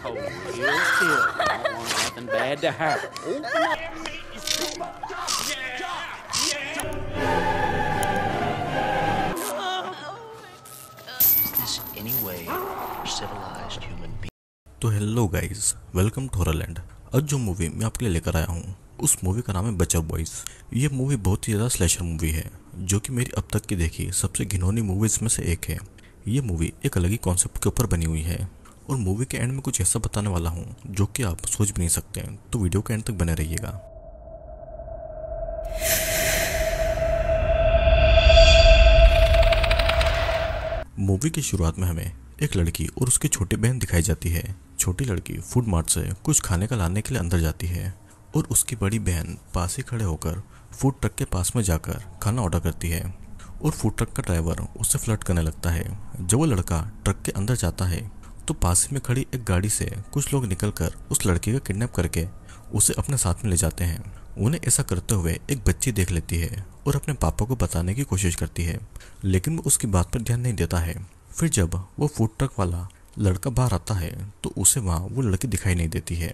still. don't want nothing bad to happen. तो hello guys welcome to Horrorland आज जो movie मैं आपके लिए लेकर आया हूँ उस मूवी का नाम है बचर बॉयज़ ये मूवी बहुत ही ज़्यादा स्लैशर मूवी है जो कि मेरी अब तक की देखी सबसे घिनौनी मूवीज़ में से एक है ये मूवी एक अलग ही कॉन्सेप्ट के ऊपर बनी हुई है और मूवी के एंड में कुछ ऐसा बताने वाला हूँ जो कि आप सोच भी नहीं सकते हैं तो वीडियो के एंड तक बने रहिएगा मूवी की शुरुआत में हमें एक लड़की और उसकी छोटी बहन दिखाई जाती है छोटी लड़की फूड मार्ट से कुछ खाने का लाने के लिए अंदर जाती है और उसकी बड़ी बहन पास ही खड़े होकर फूड ट्रक के पास में जाकर खाना ऑर्डर करती है और फूड ट्रक का ड्राइवर उससे फ्लर्ट करने लगता है जब वो लड़का ट्रक के अंदर जाता है तो पास में खड़ी एक गाड़ी से कुछ लोग निकलकर उस लड़के का किडनैप करके उसे अपने साथ में ले जाते हैं उन्हें ऐसा करते हुए एक बच्ची देख लेती है और अपने पापा को बताने की कोशिश करती है लेकिन वो उसकी बात पर ध्यान नहीं देता है फिर जब वो फूड ट्रक वाला लड़का बाहर आता है तो उसे वहाँ वो लड़की दिखाई नहीं देती है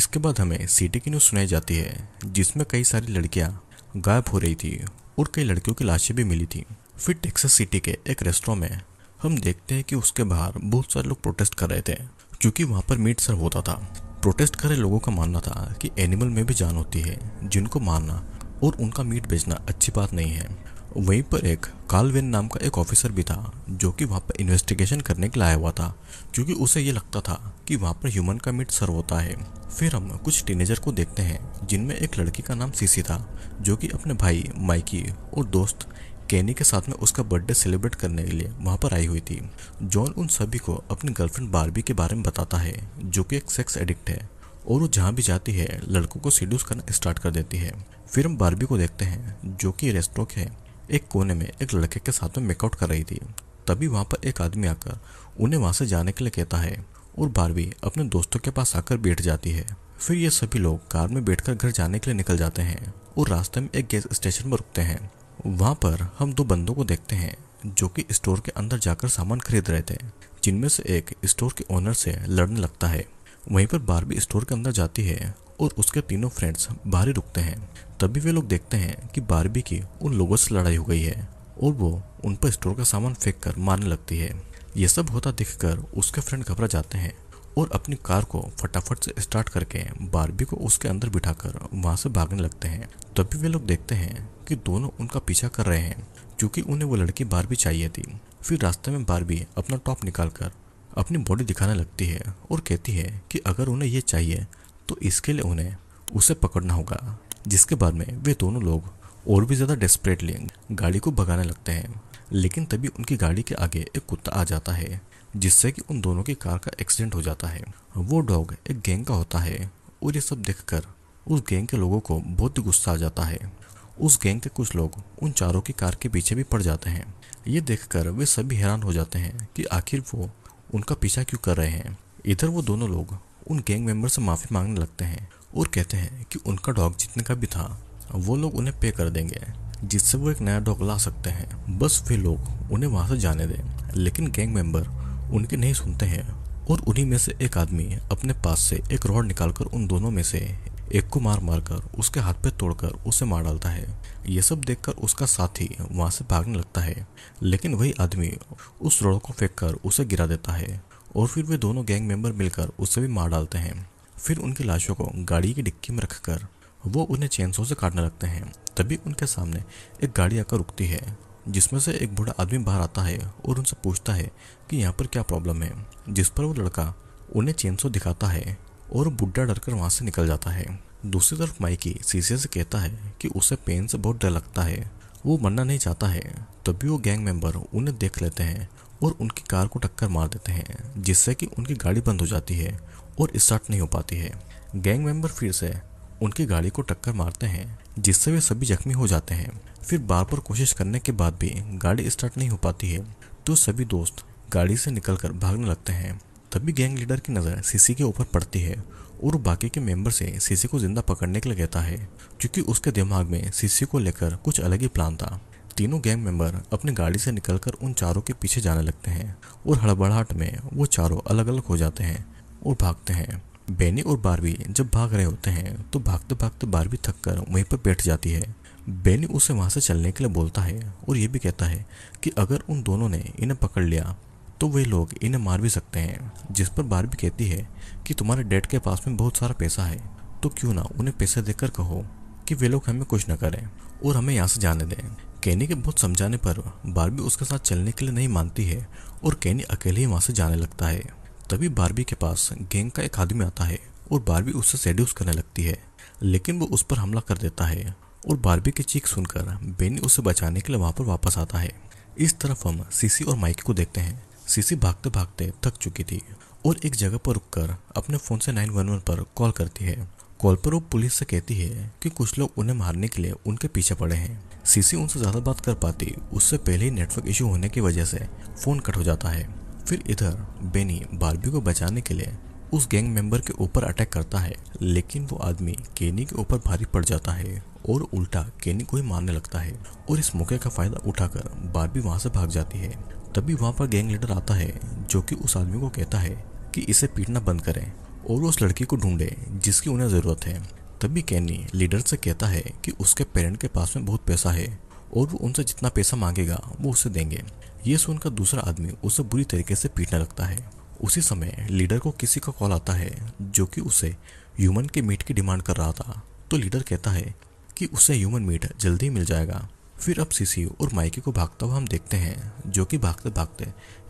इसके बाद हमें सिटी की न्यूज़ सुनाई जाती है जिसमें कई सारी लड़कियाँ गायब हो रही थी और कई लड़कियों की लाशें भी मिली थी फिर टेक्सास सिटी के एक रेस्टोरेंट में हम देखते हैं कि उसके बाहर बहुत सारे लोग प्रोटेस्ट कर रहे थे क्योंकि वहाँ पर मीट सर्व होता था प्रोटेस्ट कर रहे लोगों का मानना था कि एनिमल में भी जान होती है जिनको मारना और उनका मीट बेचना अच्छी बात नहीं है वहीं पर एक कालवेन नाम का एक ऑफिसर भी था जो कि वहाँ पर इन्वेस्टिगेशन करने के लिए आया हुआ था क्योंकि उसे ये लगता था कि वहाँ पर ह्यूमन का मीट सर्व होता है फिर हम कुछ टीनेजर को देखते हैं जिनमें एक लड़की का नाम सीसी था जो कि अपने भाई माइकी और दोस्त केनी के साथ में उसका बर्थडे सेलिब्रेट करने के लिए वहाँ पर आई हुई थी जॉन उन सभी को अपनी गर्लफ्रेंड बारबी के बारे में बताता है जो कि एक सेक्स एडिक्ट है और वो जहाँ भी जाती है लड़कों को सीड्यूस करना स्टार्ट कर देती है फिर हम बारबी को देखते हैं जो कि रेस्टोरेंट है एक कोने में एक लड़के के साथ में मेकआउट कर रही थी तभी वहाँ पर एक आदमी आकर उन्हें वहाँ से जाने के लिए कहता है और बारबी अपने दोस्तों के पास आकर बैठ जाती है फिर ये सभी लोग कार में बैठकर घर जाने के लिए निकल जाते हैं और रास्ते में एक गैस स्टेशन पर रुकते हैं वहाँ पर हम दो बंदों को देखते हैं जो कि स्टोर के अंदर जाकर सामान खरीद रहे थे जिनमें से एक स्टोर के ओनर से लड़ने लगता है वहीं पर बारबी स्टोर के अंदर जाती है और उसके तीनों फ्रेंड्स बाहर ही रुकते हैं तभी वे लोग देखते हैं कि बारबी की उन लोगों से लड़ाई हो गई है और वो उन पर स्टोर का सामान फेंक कर मारने लगती है ये सब होता देखकर उसके फ्रेंड घबरा जाते हैं और अपनी कार को फटाफट से स्टार्ट करके बारबी को उसके अंदर बिठाकर वहाँ से भागने लगते हैं तभी वे लोग देखते हैं कि दोनों उनका पीछा कर रहे हैं क्योंकि उन्हें वो लड़की बारबी चाहिए थी फिर रास्ते में बारबी अपना टॉप निकाल कर अपनी बॉडी दिखाने लगती है और कहती है कि अगर उन्हें ये चाहिए तो इसके लिए उन्हें उसे पकड़ना होगा जिसके बाद में वे दोनों लोग और भी ज़्यादा डेस्परेटली गाड़ी को भगाने लगते हैं लेकिन तभी उनकी गाड़ी के आगे एक कुत्ता आ जाता है जिससे कि उन दोनों की कार का एक्सीडेंट हो जाता है वो डॉग एक गैंग का होता है और ये सब देखकर उस गैंग के लोगों को बहुत गुस्सा आ जाता है उस गैंग के कुछ लोग उन चारों की कार के पीछे भी पड़ जाते हैं ये देखकर वे सभी हैरान हो जाते हैं कि आखिर वो उनका पीछा क्यों कर रहे हैं इधर वो दोनों लोग उन गैंग मेंबर से माफ़ी मांगने लगते हैं और कहते हैं कि उनका डॉग जितने का भी था वो लोग उन्हें पे कर देंगे जिससे वो एक नया डॉग ला सकते हैं बस वे लोग उन्हें वहाँ से जाने दें लेकिन गैंग मेंबर उनके नहीं सुनते हैं और उन्हीं में से एक आदमी अपने पास से एक रॉड निकालकर उन दोनों में से एक को मार मार कर उसके हाथ पे तोड़कर उसे मार डालता है ये सब देखकर उसका साथी वहां से भागने लगता है लेकिन वही आदमी उस रोड को फेंक कर उसे गिरा देता है और फिर वे दोनों गैंग मेंबर मिलकर उसे भी मार डालते हैं फिर उनकी लाशों को गाड़ी की डिक्की में रखकर वो उन्हें चैनसों से काटने लगते हैं तभी उनके सामने एक गाड़ी आकर रुकती है जिसमें से एक बूढ़ा आदमी बाहर आता है और उनसे पूछता है कि यहाँ पर क्या प्रॉब्लम है जिस पर वो लड़का उन्हें चेनसो दिखाता है और बुड्ढा डरकर वहाँ से निकल जाता है दूसरी तरफ माइकी सीसे से कहता है कि उसे पेन से बहुत डर लगता है वो मरना नहीं चाहता है तभी वो गैंग मेंबर उन्हें देख लेते हैं और उनकी कार को टक्कर मार देते हैं जिससे कि उनकी गाड़ी बंद हो जाती है और स्टार्ट नहीं हो पाती है गैंग मेंबर फिर से उनकी गाड़ी को टक्कर मारते हैं जिससे वे सभी जख्मी हो जाते हैं फिर बार बार कोशिश करने के बाद भी गाड़ी स्टार्ट नहीं हो पाती है तो सभी दोस्त गाड़ी से निकलकर भागने लगते हैं तभी गैंग लीडर की नज़र सीसी के ऊपर पड़ती है और बाकी के मेंबर से सीसी को जिंदा पकड़ने के लिए कहता है क्योंकि उसके दिमाग में सीसी को लेकर कुछ अलग ही प्लान था तीनों गैंग मेंबर अपनी गाड़ी से निकलकर उन चारों के पीछे जाने लगते हैं और हड़बड़ाहट में वो चारों अलग अलग हो जाते हैं और भागते हैं बेनी और बारवी जब भाग रहे होते हैं तो भागते भागते बारवी थक कर वहीं पर बैठ जाती है बेनी उसे वहाँ से चलने के लिए बोलता है और ये भी कहता है कि अगर उन दोनों ने इन्हें पकड़ लिया तो वे लोग इन्हें मार भी सकते हैं जिस पर बारबी कहती है कि तुम्हारे डैड के पास में बहुत सारा पैसा है तो क्यों ना उन्हें पैसे देकर कहो कि वे लोग हमें कुछ न करें और हमें यहाँ से जाने दें कैनी के बहुत समझाने पर बारबी उसके साथ चलने के लिए नहीं मानती है और कैनी अकेले ही वहाँ से जाने लगता है तभी बारबी के पास गैंग का एक आदमी आता है और बारबी उससे सेड्यूस करने लगती है लेकिन वो उस पर हमला कर देता है और बारबी की चीख सुनकर बेनी उसे बचाने के लिए वहाँ पर वापस आता है इस तरफ हम सीसी और माइकी को देखते हैं सीसी भागते भागते थक चुकी थी और एक जगह पर रुककर अपने फ़ोन से 911 पर कॉल करती है कॉल पर वो पुलिस से कहती है कि कुछ लोग उन्हें मारने के लिए उनके पीछे पड़े हैं सीसी उनसे ज़्यादा बात कर पाती उससे पहले ही नेटवर्क इशू होने की वजह से फ़ोन कट हो जाता है फिर इधर बेनी बारबी को बचाने के लिए उस गैंग मेंबर के ऊपर अटैक करता है लेकिन वो आदमी केनी के ऊपर भारी पड़ जाता है और उल्टा केनी को ही मारने लगता है और इस मौके का फायदा उठाकर बारबी वहां से भाग जाती है तभी वहाँ पर गैंग लीडर आता है जो कि उस आदमी को कहता है कि इसे पीटना बंद करें और उस लड़की को ढूंढे जिसकी उन्हें ज़रूरत है तभी कैनी लीडर से कहता है कि उसके पेरेंट के पास में बहुत पैसा है और वो उनसे जितना पैसा मांगेगा वो उसे देंगे ये सुनकर दूसरा आदमी उसे बुरी तरीके से पीटने लगता है उसी समय लीडर को किसी का कॉल आता है जो कि उसे ह्यूमन के मीट की डिमांड कर रहा था तो लीडर कहता है कि उसे ह्यूमन मीट जल्दी मिल जाएगा फिर अब सीसी और माइकी को भागता हुआ हम देखते हैं जो कि भागते भागते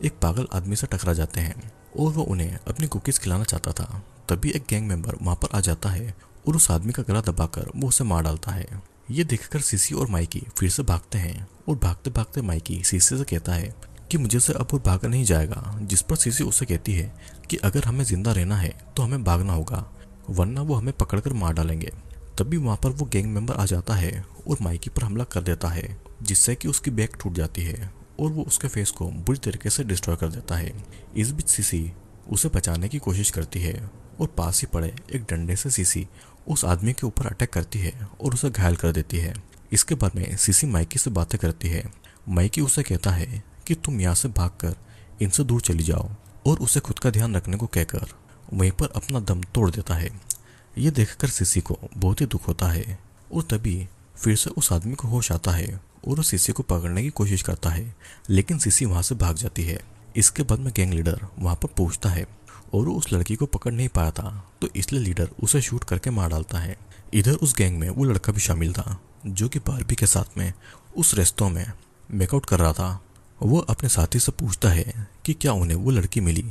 एक पागल आदमी से टकरा जाते हैं और वो उन्हें अपनी कुकीज़ खिलाना चाहता था तभी एक गैंग मेंबर वहाँ पर आ जाता है और उस आदमी का गला दबाकर वो उसे मार डालता है ये देखकर सीसी और माइकी फिर से भागते हैं और भागते भागते माइकी सीसी से कहता है कि मुझे से अब और भागा नहीं जाएगा जिस पर सीसी उसे कहती है कि अगर हमें जिंदा रहना है तो हमें भागना होगा वरना वो हमें पकड़कर मार डालेंगे तभी वहाँ पर वो गैंग मेंबर आ जाता है और माइकी पर हमला कर देता है जिससे कि उसकी बैग टूट जाती है और वो उसके फेस को बुरी तरीके से डिस्ट्रॉय कर देता है इस बीच सीसी उसे बचाने की कोशिश करती है और पास ही पड़े एक डंडे से सीसी उस आदमी के ऊपर अटैक करती है और उसे घायल कर देती है इसके बाद में सीसी माइकी से बातें करती है माइकी उसे कहता है कि तुम यहाँ से कर इनसे दूर चली जाओ और उसे खुद का ध्यान रखने को कहकर वहीं पर अपना दम तोड़ देता है ये देखकर सीसी को बहुत ही दुख होता है और तभी फिर से उस आदमी को होश आता है और उस सीसी को पकड़ने की कोशिश करता है लेकिन सीसी वहाँ से भाग जाती है इसके बाद में गैंग लीडर वहाँ पर पूछता है और उस लड़की को पकड़ नहीं पाया था तो इसलिए लीडर उसे शूट करके मार डालता है इधर उस गैंग में वो लड़का भी शामिल था जो कि बारबी के साथ में उस रेस्तों में मेकआउट कर रहा था वो अपने साथी से पूछता है कि क्या उन्हें वो लड़की मिली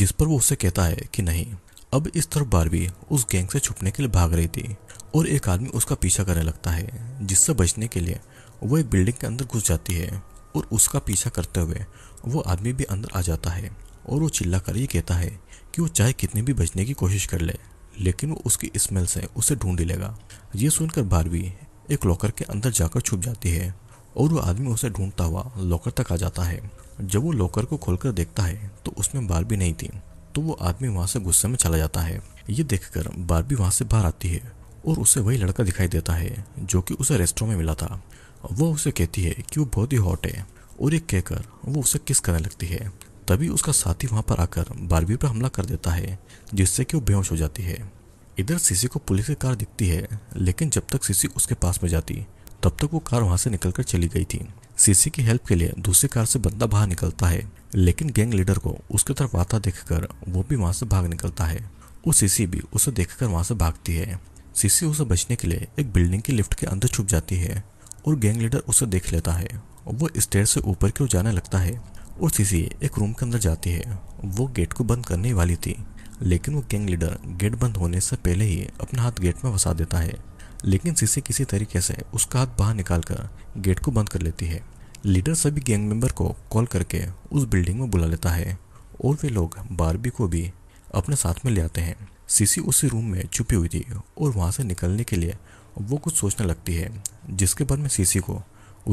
जिस पर वो उसे कहता है कि नहीं अब इस तरफ बारवी उस गैंग से छुपने के लिए भाग रही थी और एक आदमी उसका पीछा करने लगता है जिससे बचने के लिए वो एक बिल्डिंग के अंदर घुस जाती है और उसका पीछा करते हुए वो आदमी भी अंदर आ जाता है और वो चिल्ला कर ये कहता है कि वो चाहे कितनी भी बचने की कोशिश कर ले लेकिन वो उसकी स्मेल से उसे ढूंढ लेगा ये सुनकर बारवी एक लॉकर के अंदर जाकर छुप जाती है और वो आदमी उसे ढूंढता हुआ लॉकर तक आ जाता है जब वो लॉकर को खोलकर देखता है तो उसमें बारवी नहीं थी तो वो आदमी वहाँ से गुस्से में चला जाता है ये देखकर बारबी वहाँ से बाहर आती है और उसे वही लड़का दिखाई देता है जो कि उसे रेस्टोरेंट में मिला था वो उसे कहती है कि वो बहुत ही हॉट है और ये कहकर वो उसे किस करने लगती है तभी उसका साथी वहाँ पर आकर बारबी पर हमला कर देता है जिससे कि वो बेहोश हो जाती है इधर सीसी को पुलिस की कार दिखती है लेकिन जब तक सीसी उसके पास में जाती तब तक वो कार वहाँ से निकल चली गई थी सीसी की हेल्प के लिए दूसरी कार से बंदा बाहर निकलता है लेकिन गैंग लीडर को उसकी तरफ आता देखकर वो भी वहां से भाग निकलता है वो सीसी भी उसे देखकर वहां से भागती है सीसी उसे बचने के लिए एक बिल्डिंग की लिफ्ट के अंदर छुप जाती है और गैंग लीडर उसे देख लेता है वो स्टेयर से ऊपर की ओर जाने लगता है और सीसी एक रूम के अंदर जाती है वो गेट को बंद करने वाली थी लेकिन वो गैंग लीडर गेट बंद होने से पहले ही अपना हाथ गेट में फंसा देता है लेकिन सीसे किसी तरीके से उसका हाथ बाहर निकालकर गेट को बंद कर लेती है लीडर सभी गैंग मेंबर को कॉल करके उस बिल्डिंग में बुला लेता है और वे लोग बारबी को भी अपने साथ में ले आते हैं सीसी उसी रूम में छुपी हुई थी और वहाँ से निकलने के लिए वो कुछ सोचने लगती है जिसके बाद में सीसी को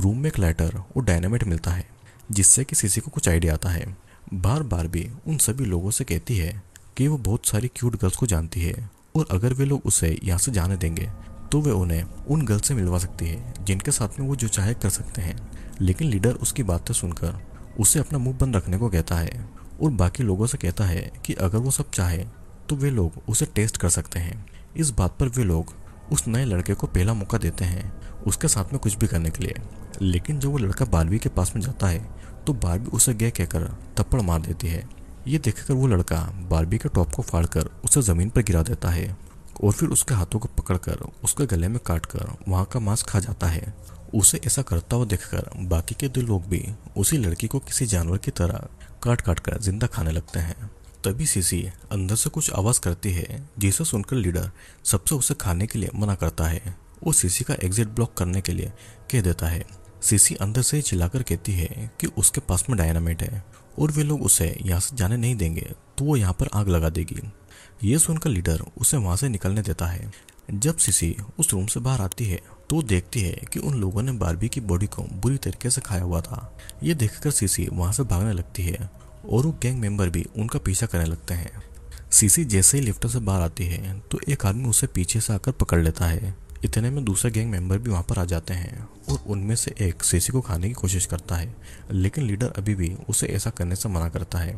रूम में एक लाइटर और डायनामाइट मिलता है जिससे कि सीसी को कुछ आइडिया आता है बार बार भी उन सभी लोगों से कहती है कि वो बहुत सारी क्यूट गर्ल्स को जानती है और अगर वे लोग उसे यहाँ से जाने देंगे तो वे उन्हें उन गर्ल से मिलवा सकती है जिनके साथ में वो जो चाहे कर सकते हैं लेकिन लीडर उसकी बातें सुनकर उसे अपना मुंह बंद रखने को कहता है और बाकी लोगों से कहता है कि अगर वो सब चाहे तो वे लोग उसे टेस्ट कर सकते हैं इस बात पर वे लोग उस नए लड़के को पहला मौका देते हैं उसके साथ में कुछ भी करने के लिए लेकिन जब वो लड़का बारहवीं के पास में जाता है तो बारहवीं उसे गे कहकर थप्पड़ मार देती है ये देखकर वो लड़का बारबी के टॉप को फाड़कर उसे ज़मीन पर गिरा देता है और फिर उसके हाथों को पकड़कर उसके गले में काट कर वहाँ का मांस खा जाता है उसे ऐसा करता हुआ देखकर बाकी के दो लोग भी उसी लड़की को किसी जानवर की तरह काट काट कर जिंदा खाने लगते हैं तभी सीसी अंदर से कुछ आवाज़ करती है जिसे सुनकर लीडर सबसे उसे खाने के लिए मना करता है वो सीसी का एग्जिट ब्लॉक करने के लिए कह देता है सीसी अंदर से चिल्लाकर कहती है कि उसके पास में डायनामाइट है और वे लोग उसे यहाँ से जाने नहीं देंगे तो वो यहाँ पर आग लगा देगी ये सुनकर लीडर उसे वहां से निकलने देता है जब सिसी उस रूम से बाहर आती है तो देखती है कि उन लोगों ने बारबी की बॉडी को बुरी तरीके से खाया हुआ था ये देखकर सीसी वहां से भागने लगती है और वो गैंग मेंबर भी उनका पीछा करने लगते हैं सीसी जैसे ही लिफ्ट से बाहर आती है तो एक आदमी उसे पीछे से आकर पकड़ लेता है इतने में दूसरे गैंग मेंबर भी वहाँ पर आ जाते हैं और उनमें से एक सीसी को खाने की कोशिश करता है लेकिन लीडर अभी भी उसे ऐसा करने से मना करता है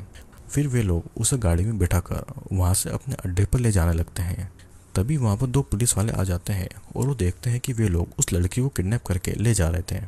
फिर वे लोग उसे गाड़ी में बैठा कर वहाँ से अपने अड्डे पर ले जाने लगते हैं तभी वहाँ पर दो पुलिस वाले आ जाते हैं और वो देखते हैं कि वे लोग उस लड़की को किडनैप करके ले जा रहे थे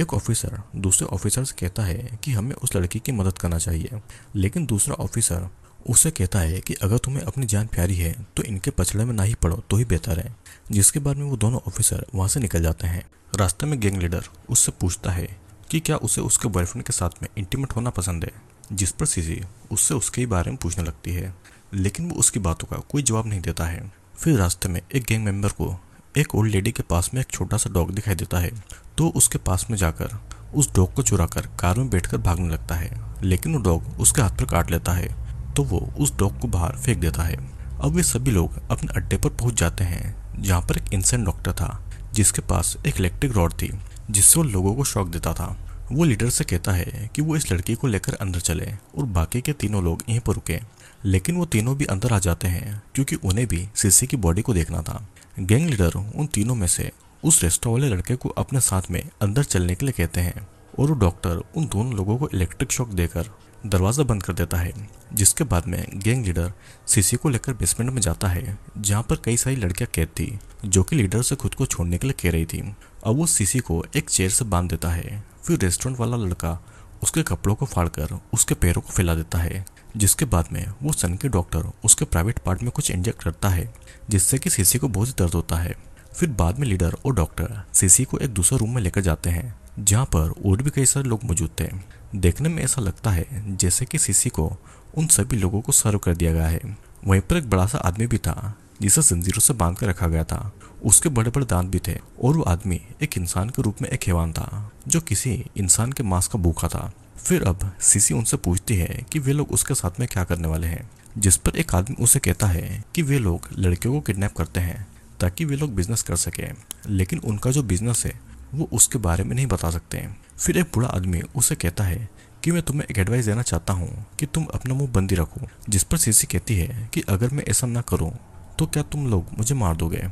एक ऑफिसर दूसरे ऑफिसर से कहता है कि हमें उस लड़की की मदद करना चाहिए लेकिन दूसरा ऑफिसर उसे कहता है कि अगर तुम्हें अपनी जान प्यारी है तो इनके पचड़े में ना ही पड़ो तो ही बेहतर है जिसके बाद में वो दोनों ऑफिसर वहाँ से निकल जाते हैं रास्ते में गैंग लीडर उससे पूछता है कि क्या उसे उसके बॉयफ्रेंड के साथ में इंटीमेट होना पसंद है जिस पर सीसी उससे उसके बारे में पूछने लगती है लेकिन वो उसकी बातों का कोई जवाब नहीं देता है फिर रास्ते में एक गैंग मेंबर को एक ओल्ड लेडी के पास में एक छोटा सा डॉग दिखाई देता है तो उसके पास में जाकर उस डॉग को चुरा कर कार में बैठकर भागने लगता है लेकिन वो डॉग उसके हाथ पर काट लेता है तो वो उस डॉग को बाहर फेंक देता है अब वे सभी लोग अपने अड्डे पर पहुंच जाते हैं जहाँ पर एक इंसेंट डॉक्टर था जिसके पास एक इलेक्ट्रिक रॉड थी जिससे वो लोगों को शौक देता था वो लीडर से कहता है कि वो इस लड़की को लेकर अंदर चले और बाकी के तीनों लोग यहीं पर रुके लेकिन वो तीनों भी अंदर आ जाते हैं क्योंकि उन्हें भी सीसी की बॉडी को देखना था गैंग लीडर उन तीनों में से उस रेस्टो वाले लड़के को अपने साथ में अंदर चलने के लिए कहते हैं और वो डॉक्टर उन दोनों लोगों को इलेक्ट्रिक शॉक देकर दरवाज़ा बंद कर देता है जिसके बाद में गैंग लीडर सीसी को लेकर बेसमेंट में जाता है जहाँ पर कई सारी लड़कियाँ कैद थी जो कि लीडर से खुद को छोड़ने के लिए कह रही थी अब वो सीसी को एक चेयर से बांध देता है फिर रेस्टोरेंट वाला लड़का उसके कपड़ों को फाड़कर उसके पैरों को फैला देता है जिसके बाद में वो सन के डॉक्टर उसके प्राइवेट पार्ट में कुछ इंजेक्ट करता है जिससे कि सीसी को बहुत दर्द होता है फिर बाद में लीडर और डॉक्टर सीसी को एक दूसरे रूम में लेकर जाते हैं जहाँ पर और भी कई सारे लोग मौजूद थे देखने में ऐसा लगता है जैसे कि सीसी को उन सभी लोगों को सर्व कर दिया गया है वहीं पर एक बड़ा सा आदमी भी था जिसे जंजीरों से बांध कर रखा गया था उसके बड़े बड़े दांत भी थे और वो आदमी एक इंसान के रूप में एक हेवान था जो किसी इंसान के मांस का भूखा था फिर अब सीसी उनसे पूछती है कि वे लोग उसके साथ में क्या करने वाले हैं जिस पर एक आदमी उसे कहता है कि वे लोग लड़कियों को किडनैप करते हैं ताकि वे लोग बिजनेस कर सके लेकिन उनका जो बिजनेस है वो उसके बारे में नहीं बता सकते फिर एक बुरा आदमी उसे कहता है कि मैं तुम्हें एक एडवाइस देना चाहता हूँ कि तुम अपना मुंह बंदी रखो जिस पर सीसी कहती है कि अगर मैं ऐसा ना करूँ तो क्या तुम लोग मुझे मार दोगे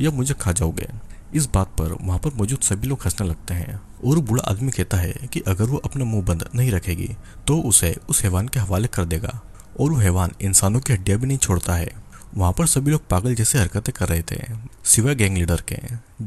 या मुझे खा जाओगे इस बात पर वहाँ पर मौजूद सभी लोग हंसने लगते हैं और बूढ़ा आदमी कहता है कि अगर वो अपना मुंह बंद नहीं रखेगी तो उसे उस हैवान के हवाले कर देगा और वो हैवान इंसानों की हड्डियाँ भी नहीं छोड़ता है वहाँ पर सभी लोग पागल जैसे हरकतें कर रहे थे सिवाय गैंग लीडर के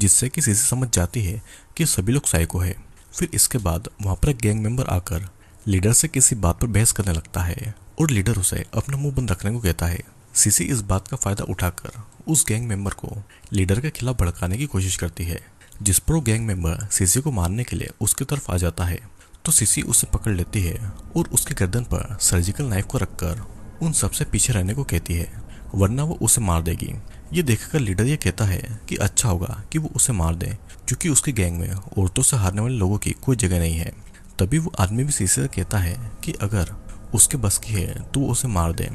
जिससे कि सीसी समझ जाती है कि सभी लोग साइको है फिर इसके बाद वहाँ पर एक गैंग मेंबर आकर लीडर से किसी बात पर बहस करने लगता है और लीडर उसे अपना मुंह बंद रखने को कहता है सीसी इस बात का फायदा उठाकर उस गैंग मेंबर को लीडर के खिलाफ भड़काने की कोशिश करती है जिस पर वो गैंग मेंबर सीसी को मारने के लिए उसकी तरफ आ जाता है तो सीसी उसे पकड़ लेती है और उसके गर्दन पर सर्जिकल नाइफ को रखकर उन सबसे पीछे रहने को कहती है वरना वो उसे मार देगी ये देखकर लीडर ये कहता है कि अच्छा होगा कि वो उसे मार दे क्योंकि उसके गैंग में औरतों से हारने वाले लोगों की कोई जगह नहीं है तभी वो आदमी भी सीसी से कहता है कि अगर उसके बस की है तो उसे मार दे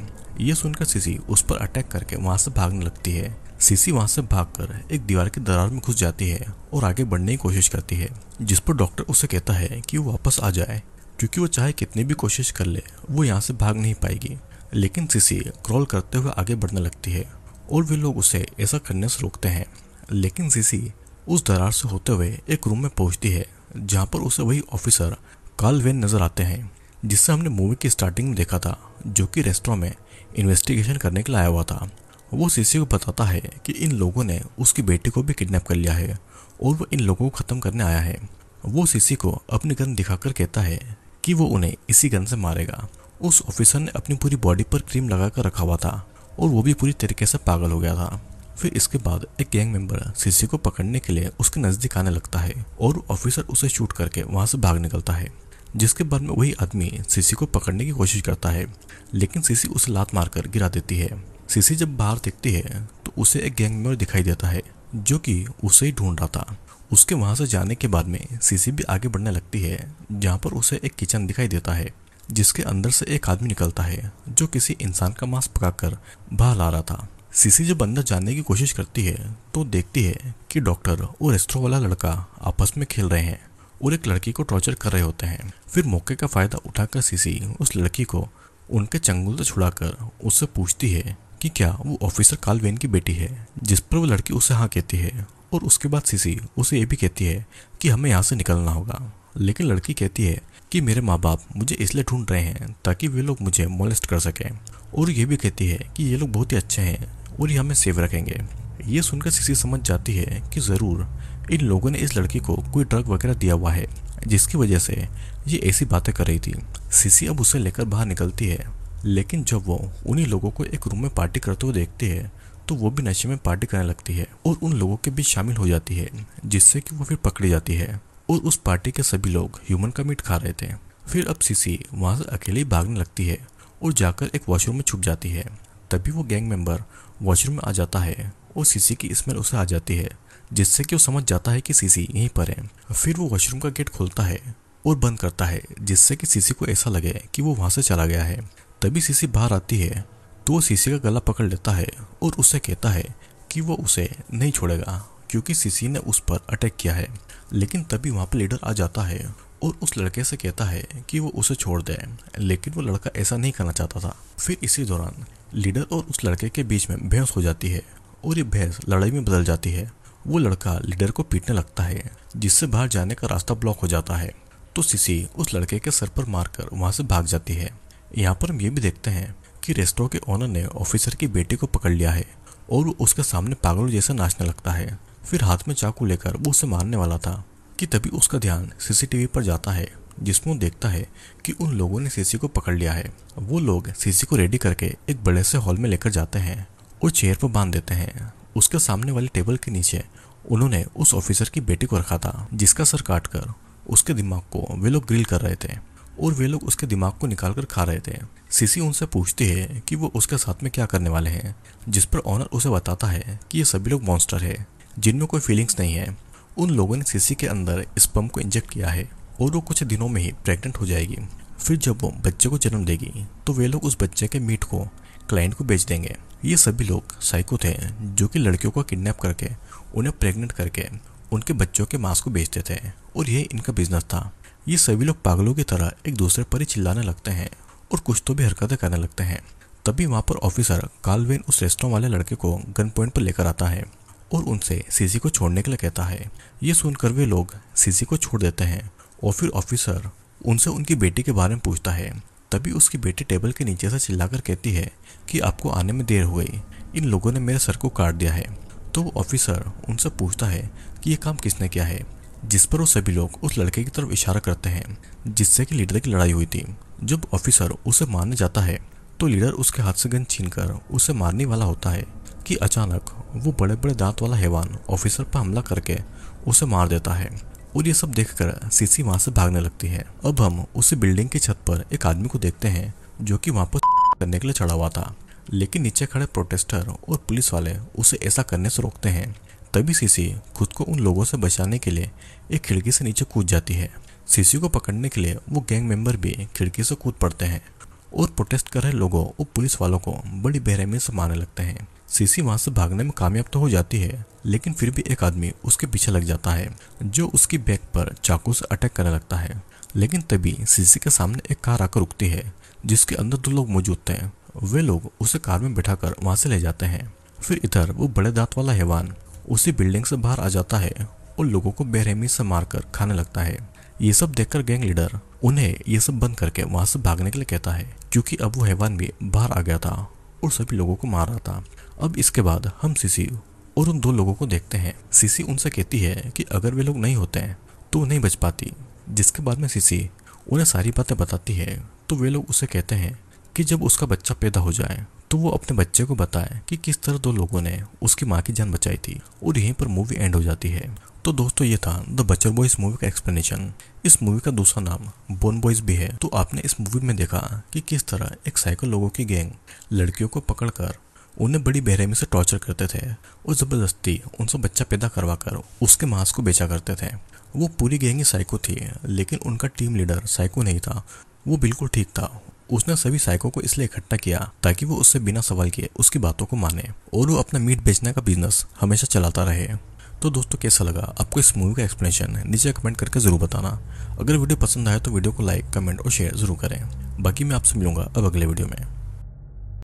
ये सुनकर सीसी उस पर अटैक करके वहां से भागने लगती है सीसी वहां से भागकर एक दीवार की दरार में घुस जाती है और आगे बढ़ने की कोशिश करती है जिस पर डॉक्टर उसे कहता है कि वो वापस आ जाए क्योंकि वो चाहे कितनी भी कोशिश कर ले वो यहाँ से भाग नहीं पाएगी लेकिन सीसी क्रॉल करते हुए आगे बढ़ने लगती है और वे लोग उसे ऐसा करने से रोकते हैं लेकिन सीसी उस दरार से होते हुए एक रूम में पहुंचती है जहाँ पर उसे वही ऑफिसर काल वेन नजर आते हैं जिसे हमने मूवी की स्टार्टिंग में देखा था जो कि रेस्टोर में इन्वेस्टिगेशन करने के लिए आया हुआ था वो सीसी को बताता है कि इन लोगों ने उसकी बेटी को भी किडनैप कर लिया है और वो इन लोगों को ख़त्म करने आया है वो सीसी को अपनी गन दिखाकर कहता है कि वो उन्हें इसी गन से मारेगा उस ऑफिसर ने अपनी पूरी बॉडी पर क्रीम लगा कर रखा हुआ था और वो भी पूरी तरीके से पागल हो गया था फिर इसके बाद एक गैंग मेंबर सीसी को पकड़ने के लिए उसके नज़दीक आने लगता है और ऑफिसर उसे शूट करके वहाँ से भाग निकलता है जिसके बाद में वही आदमी सीसी को पकड़ने की कोशिश करता है लेकिन सीसी उसे लात मारकर गिरा देती है सीसी जब बाहर देखती है तो उसे एक गैंग में दिखाई देता है जो कि उसे ही ढूंढ रहा था उसके वहां से जाने के बाद में सीसी भी आगे बढ़ने लगती है जहाँ पर उसे एक किचन दिखाई देता है जिसके अंदर से एक आदमी निकलता है जो किसी इंसान का मांस पकाकर बाहर ला रहा था सीसी जब अंदर जाने की कोशिश करती है तो देखती है कि डॉक्टर और रेस्टोरों वाला लड़का आपस में खेल रहे हैं और एक लड़की को टॉर्चर कर रहे होते हैं फिर मौके का फ़ायदा उठाकर सीसी उस लड़की को उनके चंगुल से छुड़ाकर उससे पूछती है कि क्या वो ऑफिसर कालवेन की बेटी है जिस पर वो लड़की उसे हाँ कहती है और उसके बाद सीसी उसे ये भी कहती है कि हमें यहाँ से निकलना होगा लेकिन लड़की कहती है कि मेरे माँ बाप मुझे इसलिए ढूंढ रहे हैं ताकि वे लोग मुझे मोलेस्ट कर सकें और ये भी कहती है कि ये लोग बहुत ही अच्छे हैं और ये हमें सेफ रखेंगे ये सुनकर सीसी समझ जाती है कि ज़रूर इन लोगों ने इस लड़की को कोई ड्रग वगैरह दिया हुआ है जिसकी वजह से ये ऐसी बातें कर रही थी सीसी अब उसे लेकर बाहर निकलती है लेकिन जब वो उन्हीं लोगों को एक रूम में पार्टी करते हुए देखती है तो वो भी नशे में पार्टी करने लगती है और उन लोगों के बीच शामिल हो जाती है जिससे कि वो फिर पकड़ी जाती है और उस पार्टी के सभी लोग ह्यूमन का मीट खा रहे थे फिर अब सीसी वहाँ से अकेले भागने लगती है और जाकर एक वॉशरूम में छुप जाती है तभी वो गैंग मेंबर वॉशरूम में आ जाता है और सीसी की स्मेल उसे आ जाती है जिससे कि वो समझ जाता है कि सीसी यहीं पर है फिर वो वॉशरूम का गेट खोलता है और बंद करता है जिससे कि सीसी को ऐसा लगे कि वो वहाँ से चला गया है तभी सीसी बाहर आती है तो वो सीसी का गला पकड़ लेता है और उसे कहता है कि वो उसे नहीं छोड़ेगा क्योंकि सीसी ने उस पर अटैक किया है लेकिन तभी वहाँ पर लीडर आ जाता है और उस लड़के से कहता है कि वो उसे छोड़ दे लेकिन वो लड़का ऐसा नहीं करना चाहता था फिर इसी दौरान लीडर और उस लड़के के बीच में भैंस हो जाती है और ये भैंस लड़ाई में बदल जाती है वो लड़का लीडर को पीटने लगता है जिससे बाहर जाने का रास्ता ब्लॉक हो जाता है तो सिसी उस लड़के के सर पर मारकर वहां से भाग जाती है यहाँ पर हम ये भी देखते हैं कि रेस्टोरेंट के ओनर ने ऑफिसर की बेटी को पकड़ लिया है और वो उसके सामने पागलों जैसा नाचने लगता है फिर हाथ में चाकू लेकर वो उसे मारने वाला था कि तभी उसका ध्यान सीसीटीवी पर जाता है जिसमें वो देखता है कि उन लोगों ने सीसी को पकड़ लिया है वो लोग सीसी को रेडी करके एक बड़े से हॉल में लेकर जाते हैं और चेयर पर बांध देते हैं उसके सामने वाले टेबल के नीचे उन्होंने उस ऑफिसर की बेटी को रखा था जिसका सर काट कर उसके दिमाग को वे लोग ग्रिल कर रहे थे और वे लोग उसके दिमाग को निकाल कर खा रहे थे सीसी उनसे पूछती है कि वो उसके साथ में क्या करने वाले हैं जिस पर ऑनर उसे बताता है कि ये सभी लोग मॉन्स्टर है जिनमें कोई फीलिंग्स नहीं है उन लोगों ने सीसी के अंदर इस पम्प को इंजेक्ट किया है और वो कुछ दिनों में ही प्रेगनेंट हो जाएगी फिर जब वो बच्चे को जन्म देगी तो वे लोग उस बच्चे के मीट को क्लाइंट को बेच देंगे ये सभी लोग साइको थे जो कि लड़कियों को किडनैप करके उन्हें प्रेग्नेंट करके उनके बच्चों के मांस को बेचते थे और यह इनका बिजनेस था ये सभी लोग पागलों की तरह एक दूसरे पर ही चिल्लाने लगते हैं और कुछ तो भी हरकतें करने लगते हैं तभी वहाँ पर ऑफिसर कालवेन उस रेस्टोरेंट वाले लड़के को गन पॉइंट पर लेकर आता है और उनसे सीसी को छोड़ने के लिए कहता है ये सुनकर वे लोग सीसी को छोड़ देते हैं और फिर ऑफिसर उनसे उनकी बेटी के बारे में पूछता है तभी उसकी बेटी टेबल के नीचे से चिल्लाकर कहती है कि आपको आने में देर हो गई इन लोगों ने मेरे सर को काट दिया है तो ऑफिसर उनसे पूछता है कि यह काम किसने किया है जिस पर वो सभी लोग उस लड़के की तरफ इशारा करते हैं जिससे कि लीडर की लड़ाई हुई थी जब ऑफिसर उसे मारने जाता है तो लीडर उसके हाथ से गन छीनकर उसे मारने वाला होता है कि अचानक वो बड़े बड़े दांत वाला हैवान ऑफिसर पर हमला करके उसे मार देता है और ये सब देख कर सीसी वहाँ से भागने लगती है अब हम उसी बिल्डिंग की छत पर एक आदमी को देखते हैं जो कि वहां पर करने के लिए चढ़ा हुआ था लेकिन नीचे खड़े प्रोटेस्टर और पुलिस वाले उसे ऐसा करने से रोकते हैं तभी सीसी खुद को उन लोगों से बचाने के लिए एक खिड़की से नीचे कूद जाती है सीसी को पकड़ने के लिए वो गैंग मेंबर भी खिड़की से कूद पड़ते हैं और प्रोटेस्ट कर रहे लोगों और पुलिस वालों को बड़ी बेहमी से मारने लगते हैं सीसी वहां से भागने में कामयाब तो हो जाती है लेकिन फिर भी एक आदमी उसके पीछे लग जाता है जो उसकी बैग पर चाकू से अटैक करने लगता है लेकिन तभी सीसी के सामने एक कार आकर रुकती है जिसके अंदर दो लोग मौजूद थे वे लोग उसे कार में बैठाकर वहां से ले जाते हैं फिर इधर वो बड़े दांत वाला हैवान उसी बिल्डिंग से बाहर आ जाता है और लोगों को बेरहमी से मारकर खाने लगता है ये सब देखकर गैंग लीडर उन्हें ये सब बंद करके वहां से भागने के लिए कहता है क्योंकि अब वो हैवान भी बाहर आ गया था और सभी लोगों को मार रहा था अब इसके बाद हम सीसी और उन दो लोगों को देखते हैं सीसी उनसे कहती है कि अगर वे लोग नहीं होते हैं तो नहीं बच पाती जिसके बाद में सीसी उन्हें सारी बातें बताती है तो वे लोग उसे कहते हैं कि जब उसका बच्चा पैदा हो जाए तो वो अपने बच्चे को बताए कि किस तरह दो लोगों ने उसकी माँ की जान बचाई थी और यहीं पर मूवी एंड हो जाती है तो दोस्तों ये था द बचर बॉयज मूवी का एक्सप्लेनेशन इस मूवी का दूसरा नाम बोन बॉयज भी है तो आपने इस मूवी में देखा कि किस तरह एक साइकिल लोगों की गैंग लड़कियों को पकड़कर उन्हें बड़ी बेहमी से टॉर्चर करते थे और ज़बरदस्ती उनसे बच्चा पैदा करवा कर उसके मांस को बेचा करते थे वो पूरी गैंग साइको थी लेकिन उनका टीम लीडर साइको नहीं था वो बिल्कुल ठीक था उसने सभी साइको को इसलिए इकट्ठा किया ताकि वो उससे बिना सवाल किए उसकी बातों को माने और वो अपना मीट बेचने का बिजनेस हमेशा चलाता रहे तो दोस्तों कैसा लगा आपको इस मूवी का एक्सप्लेनेशन नीचे कमेंट करके ज़रूर बताना अगर वीडियो पसंद आए तो वीडियो को लाइक कमेंट और शेयर ज़रूर करें बाकी मैं आपसे मिलूंगा अब अगले वीडियो में